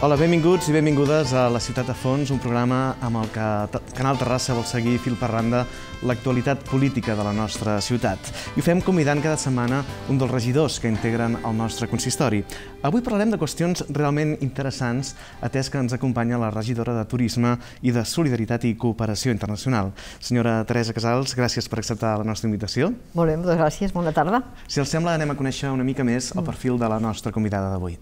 Hola, benvinguts i benvingudes a La Ciutat a Fons, un programa amb el que Canal Terrassa vol seguir fil per randa l'actualitat política de la nostra ciutat. I ho fem convidant cada setmana un dels regidors que integren el nostre consistori. Avui parlarem de qüestions realment interessants, atès que ens acompanya la regidora de Turisme i de Solidaritat i Cooperació Internacional. Senyora Teresa Casals, gràcies per acceptar la nostra invitació. Molt bé, moltes gràcies, bona tarda. Si els sembla, anem a conèixer una mica més el mm. perfil de la nostra convidada d'avui.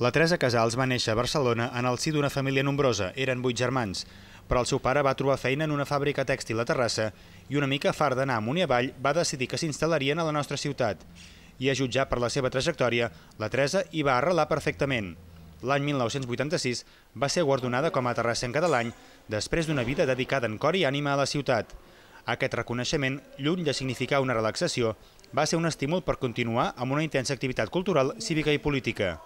La Teresa Casals va néixer a Barcelona en el si d'una família nombrosa, eren vuit germans, però el seu pare va trobar feina en una fàbrica tèxtil a Terrassa i una mica far d'anar amunt i avall va decidir que s'instal·larien a la nostra ciutat. I a jutjar per la seva trajectòria, la Teresa hi va arrelar perfectament. L'any 1986 va ser guardonada com a terrassenca de l'any després d'una vida dedicada en cor i ànima a la ciutat. Aquest reconeixement, lluny de significar una relaxació, va ser un estímul per continuar amb una intensa activitat cultural, cívica i política.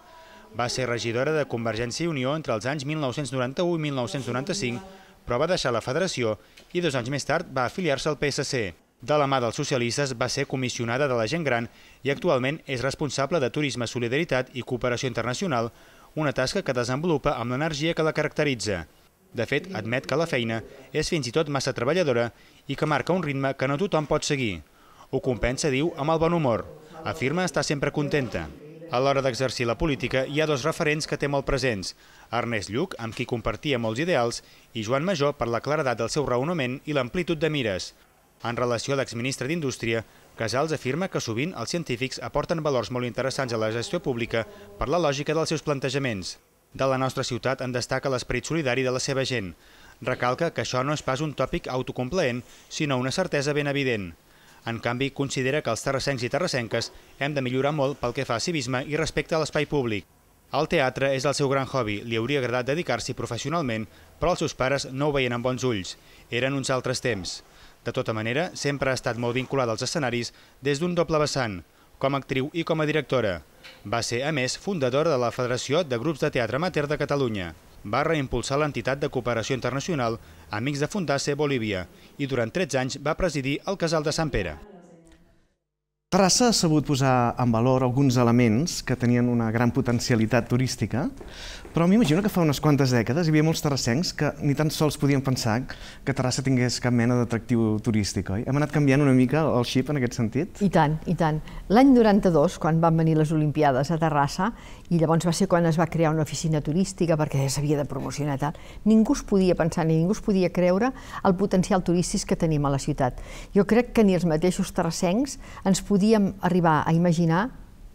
Va ser regidora de Convergència i Unió entre els anys 1991 i 1995, però va deixar la federació i dos anys més tard va afiliar-se al PSC. De la mà dels socialistes va ser comissionada de la gent gran i actualment és responsable de Turisme, Solidaritat i Cooperació Internacional, una tasca que desenvolupa amb l'energia que la caracteritza. De fet, admet que la feina és fins i tot massa treballadora i que marca un ritme que no tothom pot seguir. Ho compensa, diu, amb el bon humor. Afirma estar sempre contenta. A l'hora d'exercir la política hi ha dos referents que té molt presents, Ernest Lluc, amb qui compartia molts ideals, i Joan Major per la claredat del seu raonament i l'amplitud de mires. En relació a l'exministre d'Indústria, Casals afirma que sovint els científics aporten valors molt interessants a la gestió pública per la lògica dels seus plantejaments. De la nostra ciutat en destaca l'esperit solidari de la seva gent. Recalca que això no és pas un tòpic autocomplaent, sinó una certesa ben evident. En canvi, considera que els terrassencs i terrassenques hem de millorar molt pel que fa a civisme i respecte a l'espai públic. El teatre és el seu gran hobby, li hauria agradat dedicar-s'hi professionalment, però els seus pares no ho veien amb bons ulls. Eren uns altres temps. De tota manera, sempre ha estat molt vinculada als escenaris des d'un doble vessant, com a actriu i com a directora. Va ser, a més, fundadora de la Federació de Grups de Teatre Amateur de Catalunya va reimpulsar l'entitat de cooperació internacional Amics de Fundace Bolívia i durant 13 anys va presidir el Casal de Sant Pere. Terrassa ha sabut posar en valor alguns elements que tenien una gran potencialitat turística, però m'imagino que fa unes quantes dècades hi havia molts terrassencs que ni tan sols podien pensar que Terrassa tingués cap mena d'atractiu turístic, oi? Hem anat canviant una mica el xip en aquest sentit? I tant, i tant. L'any 92, quan van venir les Olimpiades a Terrassa, i llavors va ser quan es va crear una oficina turística perquè s'havia de promocionar tal, ningú es podia pensar ni ningú es podia creure el potencial turístic que tenim a la ciutat. Jo crec que ni els mateixos terrassencs ens podíem arribar a imaginar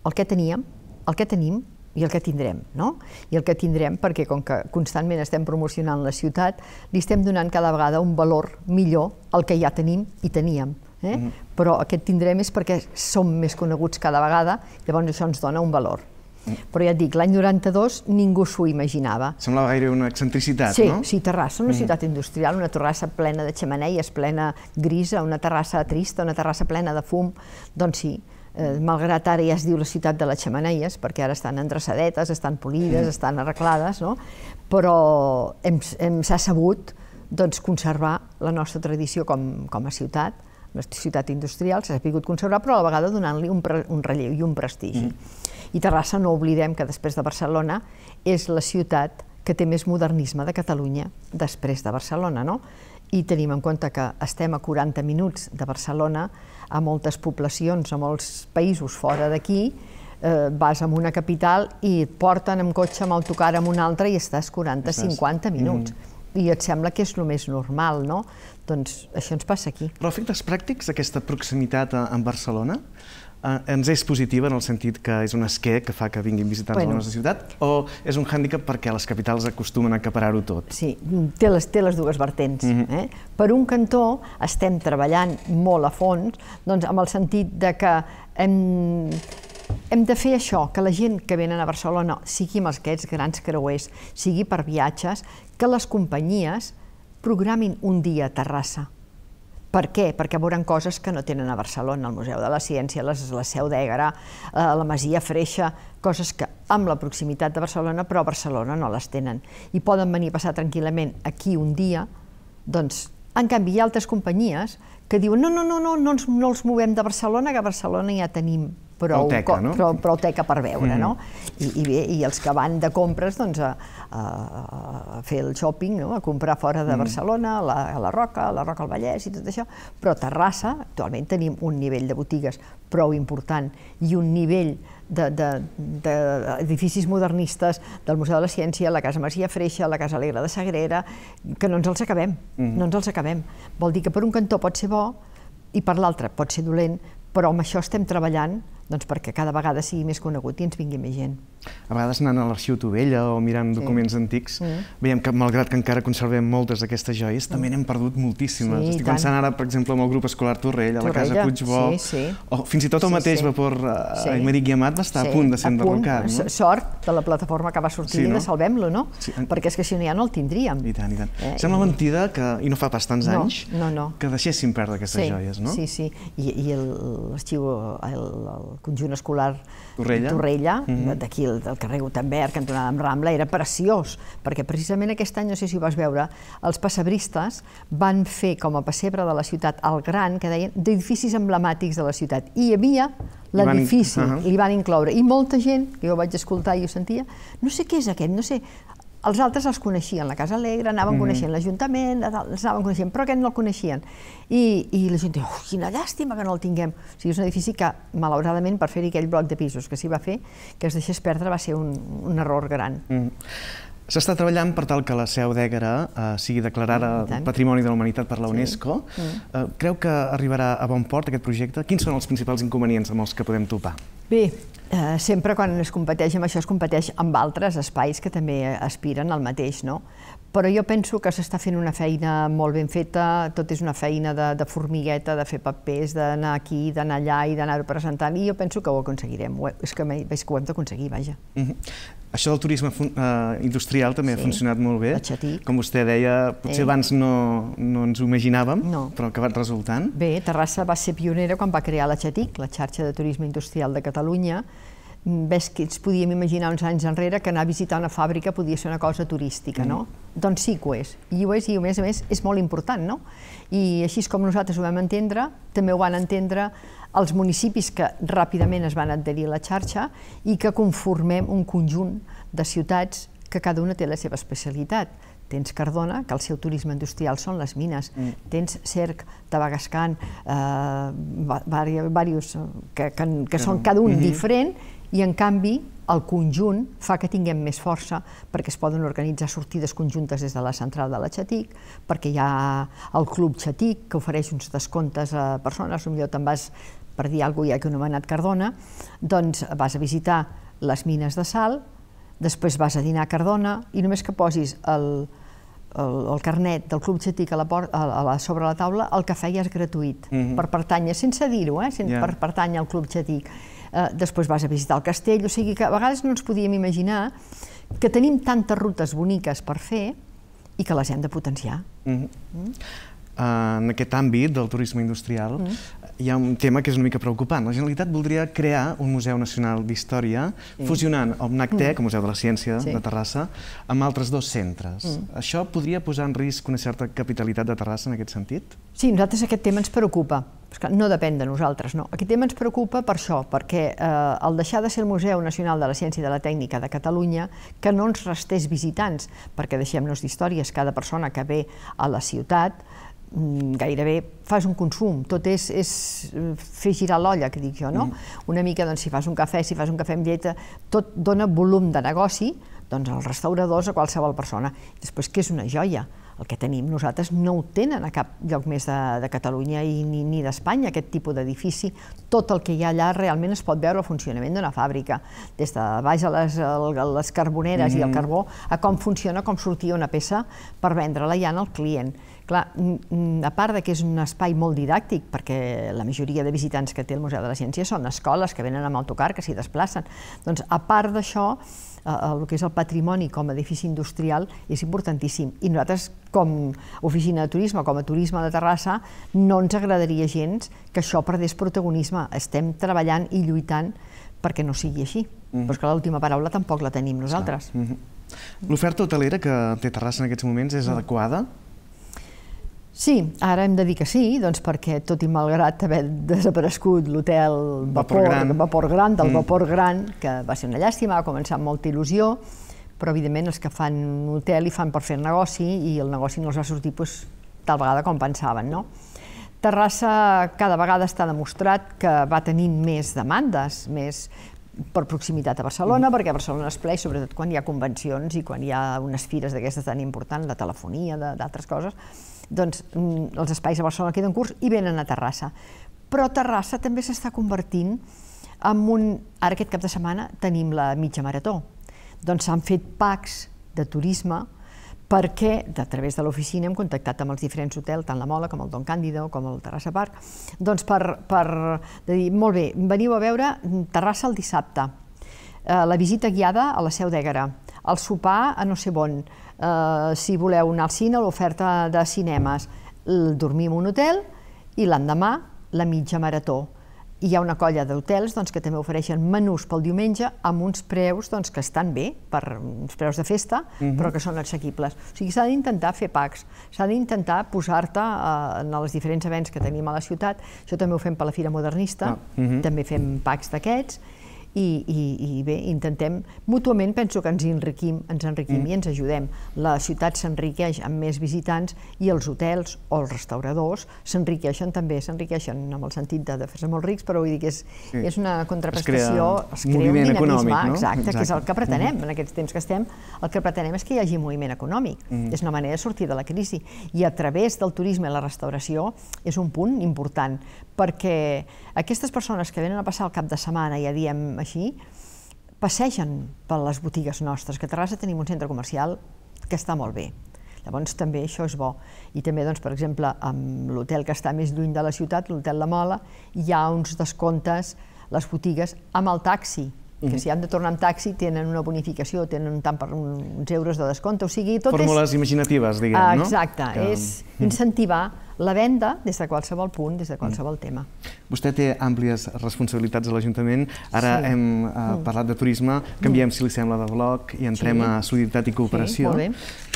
el que teníem, el que tenim i el que tindrem, no? I el que tindrem perquè com que constantment estem promocionant la ciutat, li estem donant cada vegada un valor millor al que ja tenim i teníem. Eh? Mm. Però aquest tindrem és perquè som més coneguts cada vegada, llavors això ens dona un valor. Mm. Però ja et dic, l'any 92 ningú s'ho imaginava. Semblava gaire una excentricitat, sí, no? Sí, Terrassa, una mm. ciutat industrial, una terrassa plena de xamaneies, plena grisa, una terrassa trista, una terrassa plena de fum, doncs sí, eh, malgrat ara ja es diu la ciutat de les xemeneies, perquè ara estan endreçadetes, estan polides, mm. estan arreglades, no? però s'ha sabut doncs, conservar la nostra tradició com, com a ciutat, una ciutat industrial, s'ha sabut conservar, però a la vegada donant-li un, un relleu i un prestigi. Mm. I Terrassa, no oblidem que després de Barcelona, és la ciutat que té més modernisme de Catalunya després de Barcelona, no? i tenim en compte que estem a 40 minuts de Barcelona, a moltes poblacions, a molts països fora d'aquí, eh, vas a una capital i et porten amb cotxe, amb autocar, amb una altra i estàs 40-50 minuts. Mm. I et sembla que és el més normal, no? Doncs això ens passa aquí. Però efectes pràctics, aquesta proximitat a, a Barcelona? Eh, ens és positiva en el sentit que és un esquer que fa que vinguin visitants bueno. a la nostra ciutat o és un hàndicap perquè les capitals acostumen a acaparar-ho tot? Sí, té les, té les dues vertents. Mm -hmm. eh? Per un cantó estem treballant molt a fons doncs, amb el sentit de que hem, hem de fer això, que la gent que venen a Barcelona, sigui amb els aquests grans creuers, sigui per viatges, que les companyies programin un dia a Terrassa per què? Perquè veuran coses que no tenen a Barcelona, al Museu de la Ciència, les, la Seu d'Egarà, eh, la Masia Freixa, coses que amb la proximitat de Barcelona, però a Barcelona no les tenen. I poden venir a passar tranquil·lament aquí un dia, doncs, en canvi, hi ha altres companyies que diuen no, no, no, no, no, ens, no els movem de Barcelona, que a Barcelona ja tenim prou, teca, no? prou, prou teca per veure, mm. no? I, i, bé, I els que van de compres doncs, a, a, a fer el shopping, no? a comprar fora de mm. Barcelona, a la, a la Roca, a la Roca al Vallès i tot això, però a Terrassa actualment tenim un nivell de botigues prou important i un nivell d'edificis de, de, de modernistes del Museu de la Ciència, la Casa Masia Freixa, la Casa Alegre de Sagrera, que no ens els acabem, mm -hmm. no ens els acabem. Vol dir que per un cantó pot ser bo i per l'altre pot ser dolent, però amb això estem treballant doncs perquè cada vegada sigui més conegut i ens vingui més gent a vegades anant a l'arxiu Tovella o mirant documents antics, mm. veiem que, malgrat que encara conservem moltes d'aquestes joies, també n'hem perdut moltíssimes. Sí, Estic pensant ara, per exemple, amb el grup escolar Torrell, a la Casa Puigbó, sí, sí. o fins i tot el sí, mateix sí. vapor eh, sí. Aymeric Guiamat va estar sí. a punt de ser enderrocat. No? Sort de la plataforma que va sortir sí, no? de Salvem-lo, no? Sí. Perquè és que si no ja no el tindríem. I tant, i tant. Eh, Sembla i... mentida que, i no fa pas tants no, anys, no, no. que deixéssim perdre aquestes sí, joies, no? Sí, sí. I, i l'arxiu, el, el, el, conjunt escolar Torrella, Torrella mm -hmm. d'aquí del, del carrer Gutenberg, cantonada amb Rambla, era preciós, perquè precisament aquest any, no sé si ho vas veure, els passebristes van fer com a pessebre de la ciutat el gran, que deien, d'edificis emblemàtics de la ciutat. I hi havia l'edifici, uh -huh. li van incloure. I molta gent, que jo vaig escoltar i ho sentia, no sé què és aquest, no sé, els altres els coneixien, la Casa Alegre, anaven mm -hmm. coneixent l'Ajuntament, els anaven coneixent, però aquest no el coneixien. I, i la gent diu, oh, quina llàstima que no el tinguem. O sigui, és un edifici que, malauradament, per fer-hi aquell bloc de pisos que s'hi va fer, que es deixés perdre va ser un, un error gran. Mm. S'està treballant per tal que la Seu d'Ègara uh, eh, sigui declarada mm, Patrimoni de la Humanitat per la UNESCO. Sí. Mm. Eh, creu que arribarà a bon port aquest projecte? Quins són els principals inconvenients amb els que podem topar? Bé, Eh, sempre quan es competeix amb això es competeix amb altres espais que també aspiren al mateix, no? però jo penso que s'està fent una feina molt ben feta, tot és una feina de, de formigueta, de fer papers, d'anar aquí, d'anar allà i d'anar-ho presentant, i jo penso que ho aconseguirem, és que, veig que ho hem d'aconseguir, vaja. Mm -hmm. Això del turisme uh, industrial també sí. ha funcionat molt bé. Com vostè deia, potser eh. abans no, no ens ho imaginàvem, no. però ha acabat resultant. Bé, Terrassa va ser pionera quan va crear la Xatic, la xarxa de turisme industrial de Catalunya, ves que ens podíem imaginar uns anys enrere que anar a visitar una fàbrica podia ser una cosa turística, no? Mm. Doncs sí que ho és, i ho és, i a més a més és molt important, no? I així com nosaltres ho vam entendre, també ho van entendre els municipis que ràpidament es van adherir a la xarxa i que conformem un conjunt de ciutats que cada una té la seva especialitat. Tens Cardona, que el seu turisme industrial són les mines, mm. tens Cerc, Tabagascan, eh, diversos, eh, que, que, que, són cada un mm-hmm. diferent, i en canvi el conjunt fa que tinguem més força perquè es poden organitzar sortides conjuntes des de la central de la Xatic, perquè hi ha el Club Xatic que ofereix uns descomptes a persones, potser te'n vas, per dir alguna cosa ja que ho hem anat Cardona, doncs vas a visitar les mines de sal, després vas a dinar a Cardona i només que posis el, el, el carnet del Club Xatic a la port, a la, sobre la taula, el cafè ja és gratuït, mm -hmm. per pertànyer, sense dir-ho, eh? Sen yeah. per pertànyer al Club Xatic. Eh, després vas a visitar el castell, o sigui que a vegades no ens podíem imaginar que tenim tantes rutes boniques per fer i que les hem de potenciar. Mm-hmm. Mm -hmm. mm? en aquest àmbit del turisme industrial, mm. hi ha un tema que és una mica preocupant. La Generalitat voldria crear un Museu Nacional d'Història sí. fusionant el MNACTEC, mm. el Museu de la Ciència sí. de Terrassa, amb altres dos centres. Mm. Això podria posar en risc una certa capitalitat de Terrassa en aquest sentit? Sí, nosaltres aquest tema ens preocupa. No depèn de nosaltres, no. Aquest tema ens preocupa per això, perquè eh, el deixar de ser el Museu Nacional de la Ciència i de la Tècnica de Catalunya, que no ens restés visitants, perquè deixem-nos d'històries, cada persona que ve a la ciutat Mm, gairebé fas un consum, tot és, és eh, fer girar l'olla, que dic jo, no? Mm. Una mica, doncs, si fas un cafè, si fas un cafè amb llet, tot dona volum de negoci, doncs als restauradors, a qualsevol persona. Després, que és una joia? el que tenim nosaltres no ho tenen a cap lloc més de, de Catalunya i ni, ni d'Espanya, aquest tipus d'edifici. Tot el que hi ha allà realment es pot veure el funcionament d'una fàbrica, des de baix a les, a les carboneres mm -hmm. i el mm-hmm. carbó, a com funciona, com sortia una peça per vendre-la ja al client. Clar, a part de que és un espai molt didàctic, perquè la majoria de visitants que té el Museu de la Ciència són escoles que venen amb autocar, que s'hi desplacen, doncs a part d'això, Eh, eh, el que és el patrimoni com a edifici industrial és importantíssim. I nosaltres, com oficina de turisme, com a turisme de Terrassa, no ens agradaria gens que això perdés protagonisme. Estem treballant i lluitant perquè no sigui així. Mm Però és que l'última paraula tampoc la tenim nosaltres. Mm -hmm. L'oferta hotelera que té Terrassa en aquests moments és mm adequada Sí, ara hem de dir que sí, doncs perquè tot i malgrat haver desaparegut l'hotel vapor, vapor, gran. vapor Gran, del mm. Vapor Gran, que va ser una llàstima, va començar amb molta il·lusió, però evidentment els que fan un hotel i fan per fer negoci i el negoci no els va sortir doncs, tal vegada com pensaven, no? Terrassa cada vegada està demostrat que va tenint més demandes, més per proximitat a Barcelona, mm. perquè Barcelona es ple, sobretot quan hi ha convencions i quan hi ha unes fires d'aquestes tan importants, la telefonia, d'altres coses, doncs mm, els espais a Barcelona queden curts i venen a Terrassa. Però Terrassa també s'està convertint en un... Ara aquest cap de setmana tenim la mitja marató. Doncs s'han fet packs de turisme perquè, a través de l'oficina, hem contactat amb els diferents hotels, tant la Mola com el Don Càndido, com el Terrassa Park, doncs per, per dir, molt bé, veniu a veure Terrassa el dissabte, eh, la visita guiada a la Seu d'Ègara, el sopar a no sé on, Eh, si voleu anar al cine, l'oferta de cinemes, dormim un hotel i l'endemà la mitja marató. I hi ha una colla d'hotels doncs, que també ofereixen menús pel diumenge amb uns preus doncs, que estan bé, per mm, uns preus de festa, uh mhm. -huh. però que són assequibles. O sigui, s'ha d'intentar fer packs, s'ha d'intentar posar-te eh, en els diferents events que tenim a la ciutat. Això també ho fem per la Fira Modernista, uh ah, -huh. Mhm. també fem packs d'aquests, i, i, i bé, intentem, mútuament penso que ens enriquim, ens enriquim mm. i ens ajudem. La ciutat s'enriqueix amb més visitants i els hotels o els restauradors s'enriqueixen també, s'enriqueixen amb el sentit de, de fer-se molt rics, però vull dir que és, sí. és una contraprestació, es crea, es crea un dinamisme, econòmic, no? exacte, exacte, que és el que pretenem mm. en aquests temps que estem, el que pretenem és que hi hagi moviment econòmic, mm. és una manera de sortir de la crisi, i a través del turisme i la restauració és un punt important, perquè aquestes persones que venen a passar el cap de setmana, ja diem, així, passegen per les botigues nostres, que a Terrassa tenim un centre comercial que està molt bé. Llavors també això és bo. I també, doncs, per exemple, amb l'hotel que està més lluny de la ciutat, l'hotel La Mola, hi ha uns descomptes, les botigues, amb el taxi, que mm -hmm. si han de tornar amb taxi tenen una bonificació, tenen un tant per uns euros de descompte, o sigui, tot Fórmules és... imaginatives, diguem, ah, exacte, no? Exacte, que... és incentivar la venda des de qualsevol punt, des de mm. qualsevol mm. tema. Vostè té àmplies responsabilitats a l'Ajuntament. Ara sí. hem eh, mm. parlat de turisme. Canviem, mm. si li sembla, de bloc i entrem sí. a solidaritat i cooperació. Sí,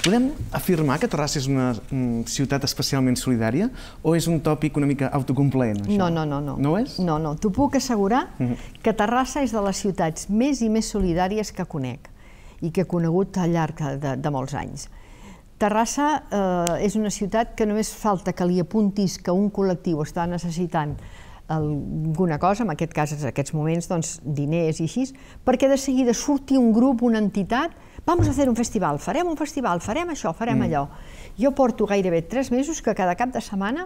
Podem afirmar que Terrassa és una mm, ciutat especialment solidària o és un tòpic una mica autocomplent? Això? No, no, no. No, no ho és? No, no. T'ho puc assegurar mm. que Terrassa és de les ciutats més i més solidàries que conec i que he conegut al llarg de, de molts anys. Terrassa eh, és una ciutat que només falta que li apuntis que un col·lectiu està necessitant alguna cosa, en aquest cas, en aquests moments, doncs, diners i així, perquè de seguida surti un grup, una entitat, vamos a fer un festival, farem un festival, farem això, farem mm. allò. Jo porto gairebé tres mesos que cada cap de setmana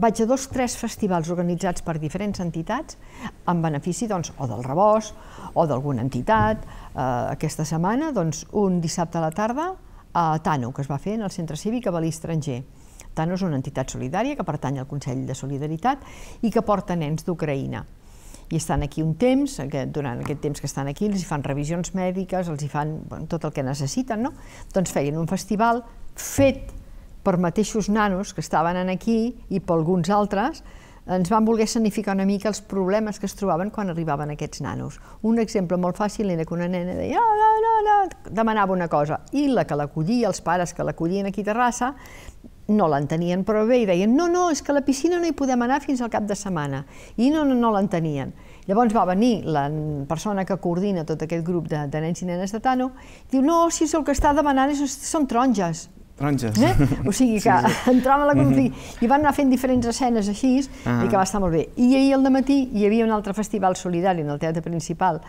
vaig a dos, tres festivals organitzats per diferents entitats en benefici, doncs, o del rebost o d'alguna entitat. Eh, aquesta setmana, doncs, un dissabte a la tarda, a TANO, que es va fer en el Centre Cívic a Balí Estranger. TANO és una entitat solidària que pertany al Consell de Solidaritat i que porta nens d'Ucraïna. I estan aquí un temps, que durant aquest temps que estan aquí, els hi fan revisions mèdiques, els hi fan bueno, tot el que necessiten, no? Doncs feien un festival fet per mateixos nanos que estaven aquí i per alguns altres, ens van voler sanificar una mica els problemes que es trobaven quan arribaven aquests nanos. Un exemple molt fàcil era que una nena deia oh, no, no, no, demanava una cosa, i la que l'acollia, els pares que l'acollien aquí a Terrassa, no l'entenien prou bé i deien no, no, és que a la piscina no hi podem anar fins al cap de setmana. I no, no, no l'entenien. Llavors va venir la persona que coordina tot aquest grup de, de nens i nenes de Tano, diu, no, si és el que està demanant és, són taronges. Taronges. Eh? O sigui que sí, sí. entrava la conflicte. Mm -hmm. I van anar fent diferents escenes així, ah. i que va estar molt bé. I ahir al matí hi havia un altre festival solidari en el teatre principal,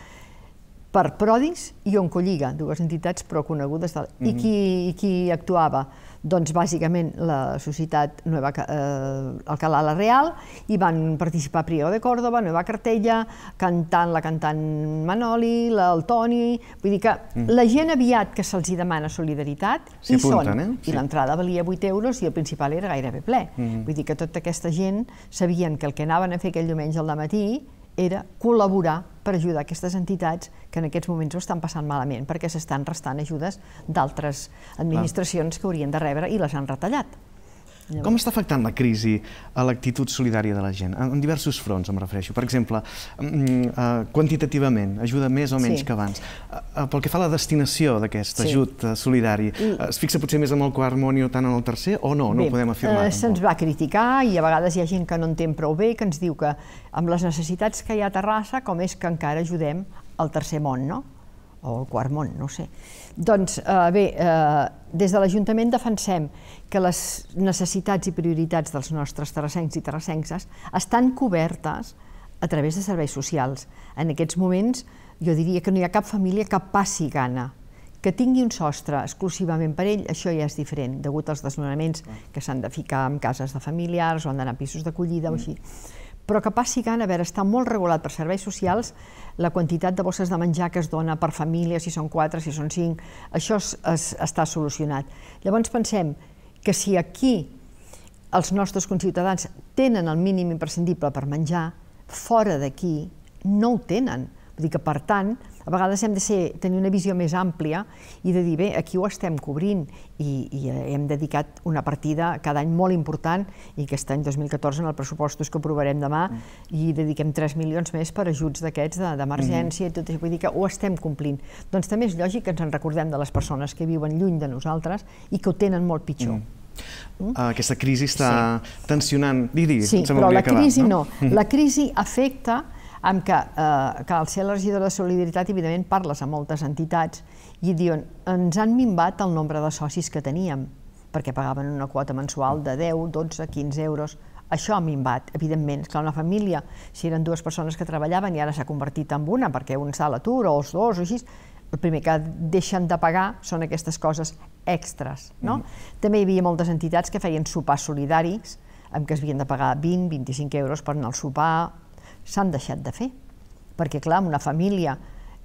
per Prodis i Oncolliga, dues entitats però conegudes. De... Mm -hmm. I, qui, I qui actuava? doncs bàsicament la societat Nueva, eh, Alcalá la Real, i van participar Prió de Córdoba, Nueva Cartella, cantant la cantant Manoli, la, el Toni, vull dir que mm. la gent aviat que se'ls demana solidaritat hi són, eh? i sí. l'entrada valia 8 euros i el principal era gairebé ple. Mm. Vull dir que tota aquesta gent sabien que el que anaven a fer aquell diumenge al matí era col·laborar per ajudar aquestes entitats que en aquests moments ho estan passant malament perquè s'estan restant ajudes d'altres administracions que haurien de rebre i les han retallat. Llavors. Com està afectant la crisi a eh, l'actitud solidària de la gent? En, en diversos fronts em refereixo. Per exemple, mm, eh, quantitativament, ajuda més o menys sí. que abans. Eh, pel que fa a la destinació d'aquest sí. ajut solidari, I... es fixa potser més en el quart món i no tant en el tercer, o no? no ho podem afirmar. Eh, Se'ns va criticar i a vegades hi ha gent que no entén prou bé que ens diu que amb les necessitats que hi ha a Terrassa, com és que encara ajudem al tercer món, no? o el quart món, no sé. Doncs eh, bé, eh, des de l'Ajuntament defensem que les necessitats i prioritats dels nostres terrassencs i terrassenses estan cobertes a través de serveis socials. En aquests moments jo diria que no hi ha cap família que passi gana. Que tingui un sostre exclusivament per ell, això ja és diferent, degut als desnonaments ah. que s'han de ficar en cases de familiars o han d'anar a pisos d'acollida mm. o així però que passi gana, a veure, està molt regulat per serveis socials la quantitat de bosses de menjar que es dona per família, si són quatre, si són cinc, això es, es, està solucionat. Llavors pensem que si aquí els nostres conciutadans tenen el mínim imprescindible per menjar, fora d'aquí no ho tenen. Vull dir que, per tant, a vegades hem de ser, tenir una visió més àmplia i de dir, bé, aquí ho estem cobrint i, i eh, hem dedicat una partida cada any molt important i aquest any 2014 en els pressupostos que aprovarem demà mm. i dediquem 3 milions més per ajuts d'aquests d'emergència mm. i tot això, vull dir que ho estem complint. Doncs també és lògic que ens en recordem de les persones que viuen lluny de nosaltres i que ho tenen molt pitjor. Mm. Uh, aquesta crisi està sí. tensionant. Digui, digui, sí, però la acabar, crisi no? no. La crisi afecta amb que, eh, que al ser l'regidor de Solidaritat, evidentment, parles a moltes entitats i diuen, ens han minvat el nombre de socis que teníem, perquè pagaven una quota mensual de 10, 12, 15 euros. Això ha minvat, evidentment. que una família, si eren dues persones que treballaven i ara s'ha convertit en una, perquè un està a l'atur o els dos o així, el primer que deixen de pagar són aquestes coses extres. No? Mm. També hi havia moltes entitats que feien sopars solidaris, amb què es havien de pagar 20, 25 euros per anar al sopar, s'han deixat de fer. Perquè, clar, una família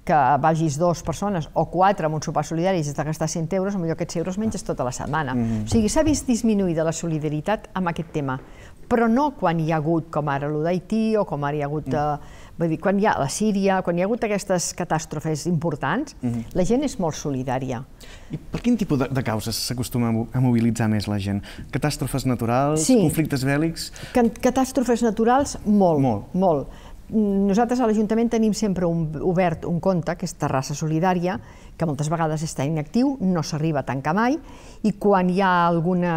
que vagis dues persones o quatre amb un sopar solidari i has de gastar 100 euros, potser aquests euros menges tota la setmana. Mm -hmm. O sigui, s'ha vist disminuïda la solidaritat amb aquest tema, però no quan hi ha hagut, com ara lo d'Haití o com ara hi ha hagut, mm -hmm. eh, vull dir, quan hi ha la Síria, quan hi ha hagut aquestes catàstrofes importants, mm -hmm. la gent és molt solidària. I per quin tipus de, de causes s'acostuma a mobilitzar més la gent? Catàstrofes naturals, sí. conflictes bèl·lics? Catàstrofes naturals, molt, molt. molt. Nosaltres a l'Ajuntament tenim sempre un, obert un compte, que és Terrassa Solidària, que moltes vegades està inactiu, no s'arriba a tancar mai, i quan hi ha alguna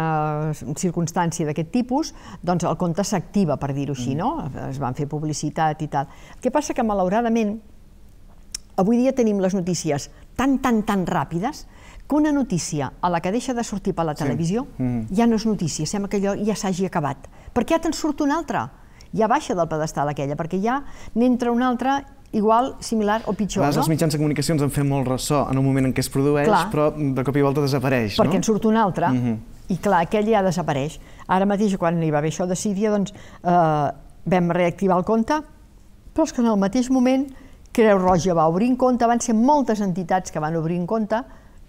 circumstància d'aquest tipus, doncs el compte s'activa, per dir-ho així, no? Mm. Es van fer publicitat i tal. El que passa que, malauradament, avui dia tenim les notícies tan, tan, tan ràpides que una notícia a la que deixa de sortir per la televisió sí. mm. ja no és notícia, sembla que allò ja s'hagi acabat. Perquè ja te'n surt una altra ja baixa del pedestal aquella, perquè ja n'entra una altra igual, similar o pitjor. Clar, no? els mitjans de ens en fem molt ressò en un moment en què es produeix, clar, però de cop i volta desapareix. Perquè no? en surt una altra, mhm. i clar, aquell ja desapareix. Ara mateix, quan hi va haver això de Síria, doncs eh, vam reactivar el compte, però és que en el mateix moment Creu Roja va obrir en compte, van ser moltes entitats que van obrir en compte,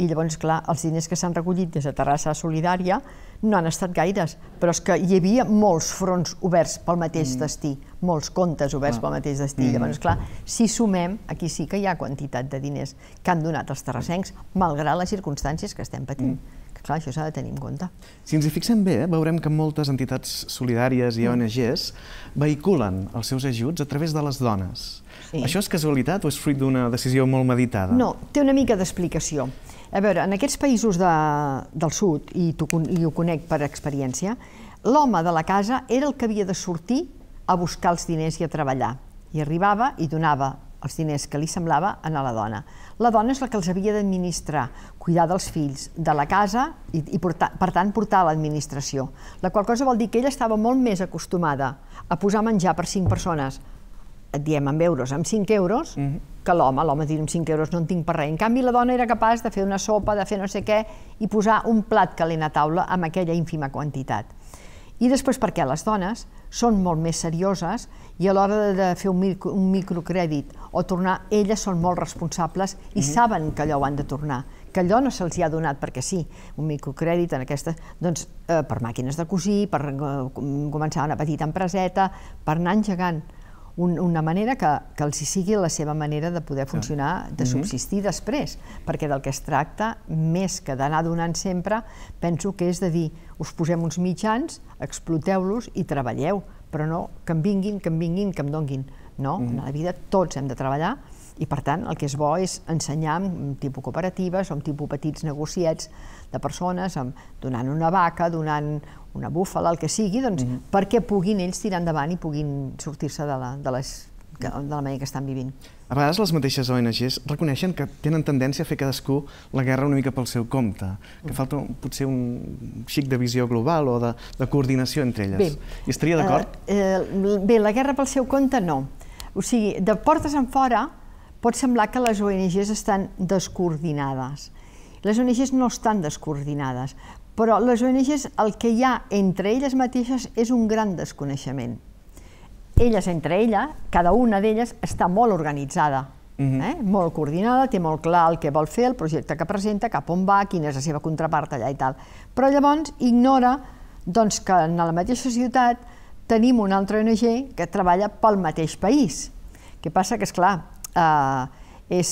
i llavors, clar, els diners que s'han recollit des de Terrassa Solidària no han estat gaires, però és que hi havia molts fronts oberts pel mateix mm. destí, molts comptes oberts ah. pel mateix destí. Mm. Llavors, clar, si sumem, aquí sí que hi ha quantitat de diners que han donat els terrassencs, malgrat les circumstàncies que estem patint. Mm clar, això s'ha de tenir en compte. Si ens hi fixem bé, eh, veurem que moltes entitats solidàries i mm. ONGs vehiculen els seus ajuts a través de les dones. Sí. Això és casualitat o és fruit d'una decisió molt meditada? No, té una mica d'explicació. A veure, en aquests països de, del sud, i, tu, i ho conec per experiència, l'home de la casa era el que havia de sortir a buscar els diners i a treballar. I arribava i donava els diners que li semblava a la dona. La dona és la que els havia d'administrar, cuidar dels fills, de la casa i, i portar, per tant portar a l'administració. La qual cosa vol dir que ella estava molt més acostumada a posar menjar per cinc persones et diem amb euros, amb 5 euros, mm -hmm. que l'home, l'home diu amb 5 euros no en tinc per res. En canvi, la dona era capaç de fer una sopa, de fer no sé què, i posar un plat calent a taula amb aquella ínfima quantitat. I després perquè les dones són molt més serioses i a l'hora de fer un, micro, un microcrèdit o tornar, elles són molt responsables i mm -hmm. saben que allò ho han de tornar, que allò no se'ls ha donat perquè sí, un microcrèdit en aquesta, doncs, eh, per màquines de cosir, per eh, començar una petita empreseta, per anar engegant un, una manera que, que els hi sigui la seva manera de poder funcionar, de mhm. subsistir mm -hmm. després, perquè del que es tracta, més que d'anar donant sempre, penso que és de dir, us posem uns mitjans, exploteu-los i treballeu, però no que em vinguin, que em vinguin, que em donguin. No, mm -hmm. en la vida tots hem de treballar, i, per tant, el que és bo és ensenyar amb tipus cooperatives o amb tipus petits negociets de persones, amb, donant una vaca, donant una búfala, el que sigui, doncs, mm -hmm. perquè puguin ells tirar endavant i puguin sortir-se de, la, de, les, de la manera que estan vivint. A vegades les mateixes ONGs reconeixen que tenen tendència a fer cadascú la guerra una mica pel seu compte, que mm. falta potser un xic de visió global o de, de coordinació entre elles. Bé, I estaria d'acord? Eh, eh, bé, la guerra pel seu compte no. O sigui, de portes en fora, pot semblar que les ONGs estan descoordinades. Les ONGs no estan descoordinades, però les ONGs el que hi ha entre elles mateixes és un gran desconeixement. Elles entre elles, cada una d'elles està molt organitzada, uh mhm. -huh. eh? molt coordinada, té molt clar el que vol fer, el projecte que presenta, cap on va, quina és la seva contrapart allà i tal. Però llavors ignora doncs, que en la mateixa ciutat tenim una altra ONG que treballa pel mateix país. Què passa? Que, és clar, eh, és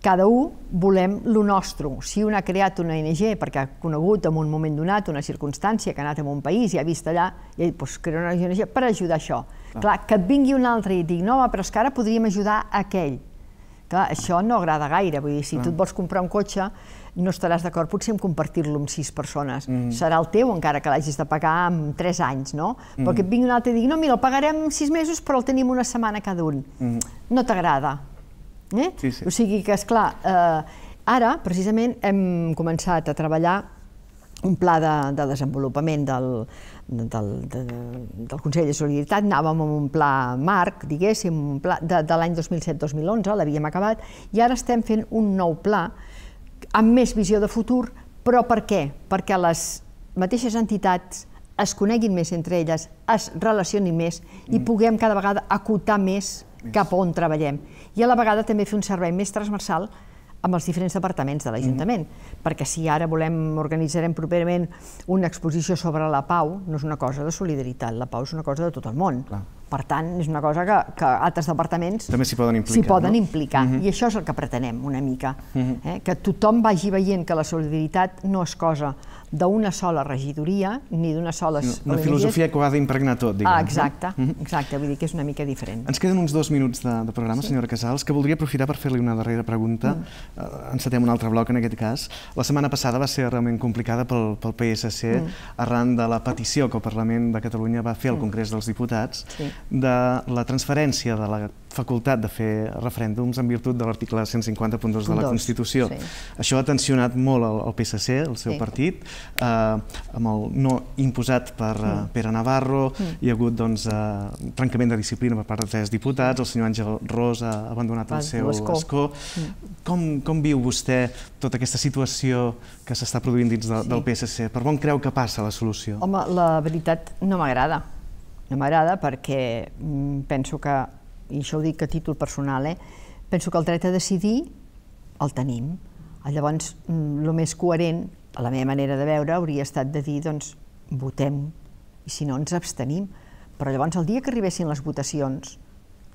cada un volem lo nostre. Si un ha creat una ONG perquè ha conegut en un moment donat una circumstància que ha anat a un país i ha vist allà, i ell doncs, crea una ONG per ajudar això. Clar. Clar, que et vingui un altre i et digui, no, home, però és que ara podríem ajudar aquell. Clar, això no agrada gaire, vull dir, si tu et vols comprar un cotxe, no estaràs d'acord potser en compartir-lo amb sis persones. Mm. Serà el teu encara que l'hagis de pagar en tres anys, no? Mm. Però que et vingui un altre i digui, no, mira, el pagarem sis mesos, però el tenim una setmana cada un. Mm. No t'agrada. Eh? Sí, sí. O sigui que, esclar, eh, ara, precisament, hem començat a treballar un pla de, de desenvolupament del, del, de, del Consell de Solidaritat, anàvem amb un pla marc, diguéssim, un pla de, de l'any 2007-2011, l'havíem acabat, i ara estem fent un nou pla amb més visió de futur, però per què? Perquè les mateixes entitats es coneguin més entre elles, es relacionin més i mm. puguem cada vegada acotar més, cap on treballem. I a la vegada també fer un servei més transversal amb els diferents departaments de l'Ajuntament, mm. perquè si ara volem, organitzarem properament una exposició sobre la pau, no és una cosa de solidaritat, la pau és una cosa de tot el món. Clar. Per tant, és una cosa que, que altres departaments també s'hi poden implicar. Poden no? implicar. Uh mhm. -huh. I això és el que pretenem una mica, uh mhm. -huh. eh? que tothom vagi veient que la solidaritat no és cosa d'una sola regidoria ni d'una sola... Una filosofia que ho ha d'impregnar tot, diguem. Ah, exacte, mhm. exacte, vull dir que és una mica diferent. Ens queden uns dos minuts de, de programa, sí. senyora Casals, que voldria aprofitar per fer-li una darrera pregunta. Mm. Uh, eh, encetem un altre bloc en aquest cas. La setmana passada va ser realment complicada pel, pel PSC mm. arran de la petició que el Parlament de Catalunya va fer al mm. Congrés dels Diputats sí. de la transferència de la facultat de fer referèndums en virtut de l'article 150.2 de la Constitució. Això ha tensionat molt el, PSC, el seu partit, eh, amb el no imposat per eh, mm. Pere Navarro, mm. hi ha hagut doncs, eh, trencament de disciplina per part de tres diputats, el senyor Àngel Ros ha abandonat el, seu escó. Mm. Com, com viu vostè tota aquesta situació que s'està produint dins del PSC? Per on creu que passa la solució? Home, la veritat no m'agrada. No m'agrada perquè penso que i això ho dic a títol personal, eh? penso que el dret a decidir el tenim. Llavors, el mm, més coherent, a la meva manera de veure, hauria estat de dir, doncs, votem, i si no, ens abstenim. Però llavors, el dia que arribessin les votacions,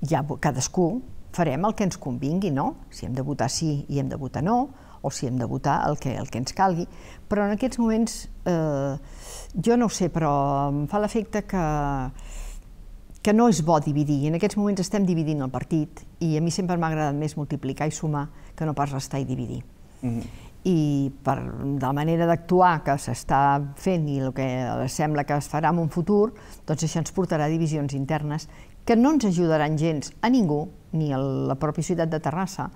ja cadascú farem el que ens convingui, no? Si hem de votar sí i hem de votar no, o si hem de votar el que, el que ens calgui. Però en aquests moments, eh, jo no ho sé, però em fa l'efecte que que no és bo dividir. En aquests moments estem dividint el partit i a mi sempre m'ha agradat més multiplicar i sumar que no pas restar i dividir. Mm -hmm. I per, de la manera d'actuar que s'està fent i el que sembla que es farà en un futur, doncs això ens portarà a divisions internes que no ens ajudaran gens a ningú, ni a la pròpia ciutat de Terrassa,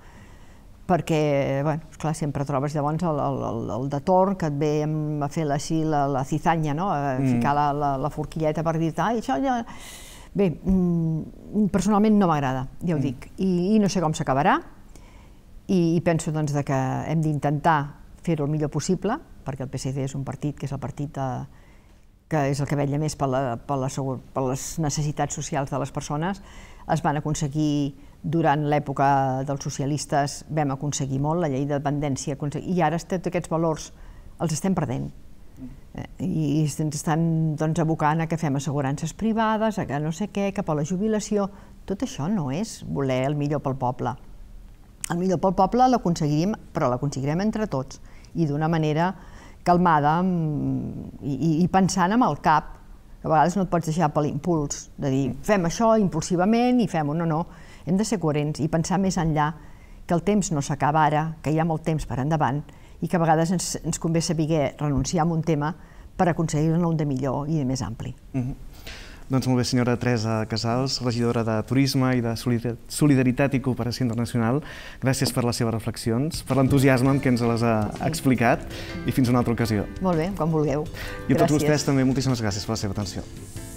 perquè, bueno, esclar, sempre trobes llavors el, el, el, el de torn que et ve a fer així la, la cizanya, no? a mm. ficar la, la, la forquilleta per dir-te, ai, això ja... Bé, mm, personalment no m'agrada, ja ho mm. dic, I, i no sé com s'acabarà, i, i penso doncs, que hem d'intentar fer-ho el millor possible, perquè el PSC és un partit que és el partit de, eh, que és el que vetlla més per, la, per, la, per les necessitats socials de les persones. Es van aconseguir durant l'època dels socialistes, vam aconseguir molt, la llei de dependència, i ara aquests valors els estem perdent. Eh, i ens estan doncs, abocant a que fem assegurances privades, a que no sé què, cap a la jubilació. Tot això no és voler el millor pel poble. El millor pel poble l'aconseguirem, però l'aconseguirem entre tots i d'una manera calmada mm, i, i pensant amb el cap, que a vegades no et pots deixar per l'impuls, de dir, fem això impulsivament i fem-ho, no, no. Hem de ser coherents i pensar més enllà que el temps no s'acaba ara, que hi ha molt temps per endavant, i que a vegades ens, ens convé saber renunciar a un tema per aconseguir-ne un de millor i de més ampli. Mm -hmm. Doncs molt bé, senyora Teresa Casals, regidora de Turisme i de Solidaritat i Cooperació Internacional. Gràcies per les seves reflexions, per l'entusiasme amb què ens les ha explicat i fins a una altra ocasió. Molt bé, quan vulgueu. I a tots gràcies. vostès també moltíssimes gràcies per la seva atenció.